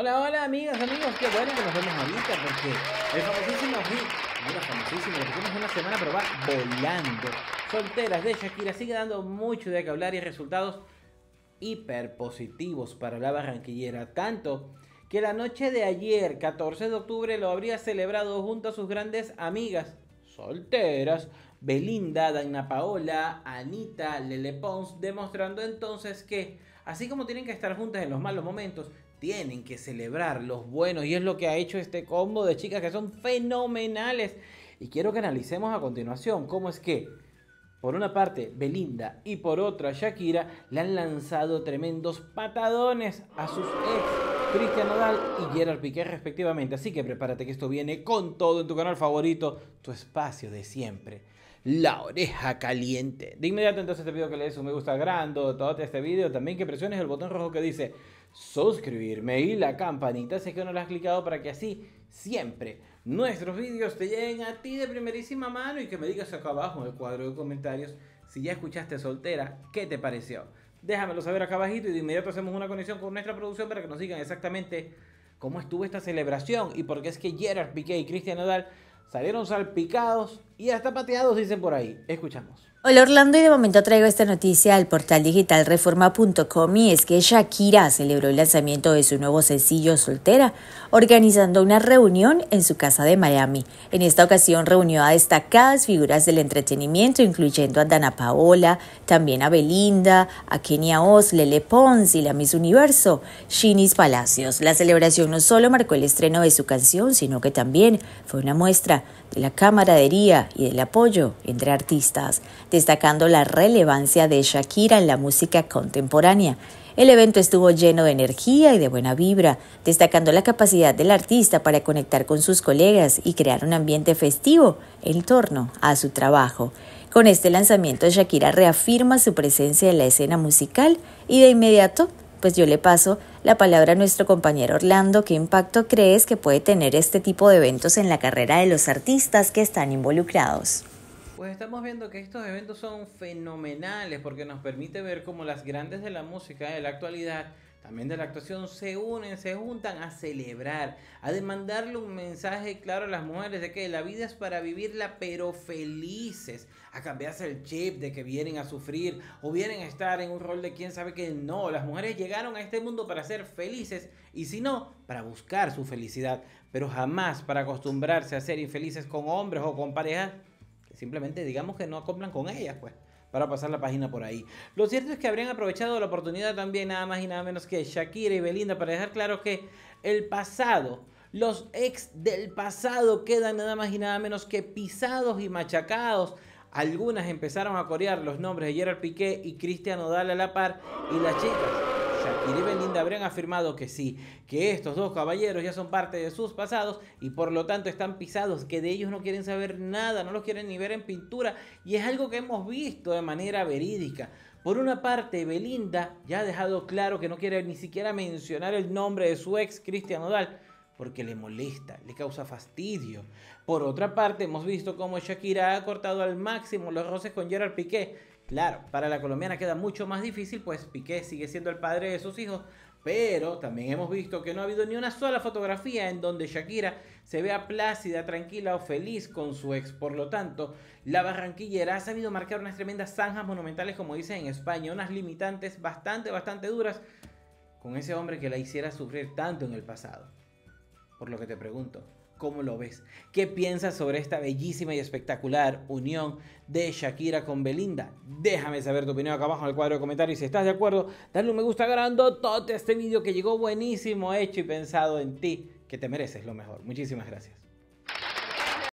Hola, hola, amigas, amigos. Qué bueno que nos vemos ahorita porque el famosísimo hit, famosísimo, lo una semana, pero va volando. Solteras de Shakira sigue dando mucho de qué hablar y resultados hiper positivos para la barranquillera. Tanto que la noche de ayer, 14 de octubre, lo habría celebrado junto a sus grandes amigas solteras Belinda, Dagna Paola, Anita, Lele Pons, demostrando entonces que, así como tienen que estar juntas en los malos momentos, tienen que celebrar los buenos y es lo que ha hecho este combo de chicas que son fenomenales. Y quiero que analicemos a continuación cómo es que, por una parte, Belinda y por otra, Shakira le han lanzado tremendos patadones a sus ex, Cristian Nodal y Gerard Piqué respectivamente. Así que prepárate que esto viene con todo en tu canal favorito, tu espacio de siempre la oreja caliente. De inmediato entonces te pido que le des un me gusta grande todo este video, también que presiones el botón rojo que dice suscribirme y la campanita si es que no lo has clicado para que así siempre nuestros videos te lleguen a ti de primerísima mano y que me digas acá abajo en el cuadro de comentarios si ya escuchaste soltera, ¿qué te pareció? Déjamelo saber acá abajito y de inmediato hacemos una conexión con nuestra producción para que nos digan exactamente cómo estuvo esta celebración y por qué es que Gerard Piqué y Cristian Nadal salieron salpicados y hasta pateados dicen por ahí. Escuchamos. Hola Orlando y de momento traigo esta noticia al portal digital reforma.com y es que Shakira celebró el lanzamiento de su nuevo sencillo Soltera organizando una reunión en su casa de Miami. En esta ocasión reunió a destacadas figuras del entretenimiento incluyendo a Dana Paola, también a Belinda, a Kenia Oz, Lele Pons y la Miss Universo, Shinis Palacios. La celebración no solo marcó el estreno de su canción sino que también fue una muestra de la camaradería y del apoyo entre artistas, destacando la relevancia de Shakira en la música contemporánea. El evento estuvo lleno de energía y de buena vibra, destacando la capacidad del artista para conectar con sus colegas y crear un ambiente festivo en torno a su trabajo. Con este lanzamiento, Shakira reafirma su presencia en la escena musical y de inmediato pues yo le paso la palabra a nuestro compañero Orlando. ¿Qué impacto crees que puede tener este tipo de eventos en la carrera de los artistas que están involucrados? Pues estamos viendo que estos eventos son fenomenales porque nos permite ver cómo las grandes de la música de la actualidad también de la actuación se unen, se juntan a celebrar, a demandarle un mensaje claro a las mujeres de que la vida es para vivirla pero felices, a cambiarse el chip de que vienen a sufrir o vienen a estar en un rol de quién sabe que no, las mujeres llegaron a este mundo para ser felices y si no, para buscar su felicidad, pero jamás para acostumbrarse a ser infelices con hombres o con parejas que simplemente digamos que no acoplan con ellas, pues para pasar la página por ahí. Lo cierto es que habrían aprovechado la oportunidad también nada más y nada menos que Shakira y Belinda para dejar claro que el pasado, los ex del pasado quedan nada más y nada menos que pisados y machacados. Algunas empezaron a corear los nombres de Gerard Piqué y Cristiano Odal a la par y las chicas Shakira y Belinda habrían afirmado que sí, que estos dos caballeros ya son parte de sus pasados y por lo tanto están pisados, que de ellos no quieren saber nada, no los quieren ni ver en pintura y es algo que hemos visto de manera verídica. Por una parte, Belinda ya ha dejado claro que no quiere ni siquiera mencionar el nombre de su ex Cristian Odal porque le molesta, le causa fastidio. Por otra parte, hemos visto cómo Shakira ha cortado al máximo los roces con Gerard Piqué Claro, para la colombiana queda mucho más difícil, pues Piqué sigue siendo el padre de sus hijos, pero también hemos visto que no ha habido ni una sola fotografía en donde Shakira se vea plácida, tranquila o feliz con su ex. Por lo tanto, la barranquillera ha sabido marcar unas tremendas zanjas monumentales, como dicen en España, unas limitantes bastante, bastante duras con ese hombre que la hiciera sufrir tanto en el pasado. Por lo que te pregunto, ¿Cómo lo ves? ¿Qué piensas sobre esta bellísima y espectacular unión de Shakira con Belinda? Déjame saber tu opinión acá abajo en el cuadro de comentarios. Si estás de acuerdo, dale un me gusta todo este video que llegó buenísimo, hecho y pensado en ti, que te mereces lo mejor. Muchísimas gracias.